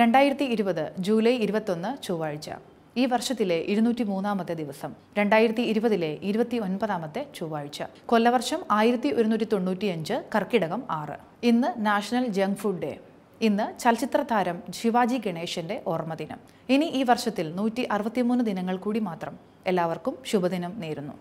രണ്ടായിരത്തി ഇരുപത് ജൂലൈ ഇരുപത്തൊന്ന് ചൊവ്വാഴ്ച ഈ വർഷത്തിലെ ഇരുന്നൂറ്റി മൂന്നാമത്തെ ദിവസം രണ്ടായിരത്തി ഇരുപതിലെ ഇരുപത്തി ഒൻപതാമത്തെ ചൊവ്വാഴ്ച കൊല്ലവർഷം ആയിരത്തി ഒരുന്നൂറ്റി തൊണ്ണൂറ്റിയഞ്ച് കർക്കിടകം ആറ് ഇന്ന് നാഷണൽ ജങ്ക് ഫുഡ് ഡേ ഇന്ന് ചലച്ചിത്ര താരം ശിവാജി ഗണേശന്റെ ഓർമ്മദിനം ഇനി ഈ വർഷത്തിൽ നൂറ്റി അറുപത്തിമൂന്ന് ദിനങ്ങൾ കൂടി മാത്രം എല്ലാവർക്കും ശുഭദിനം നേരുന്നു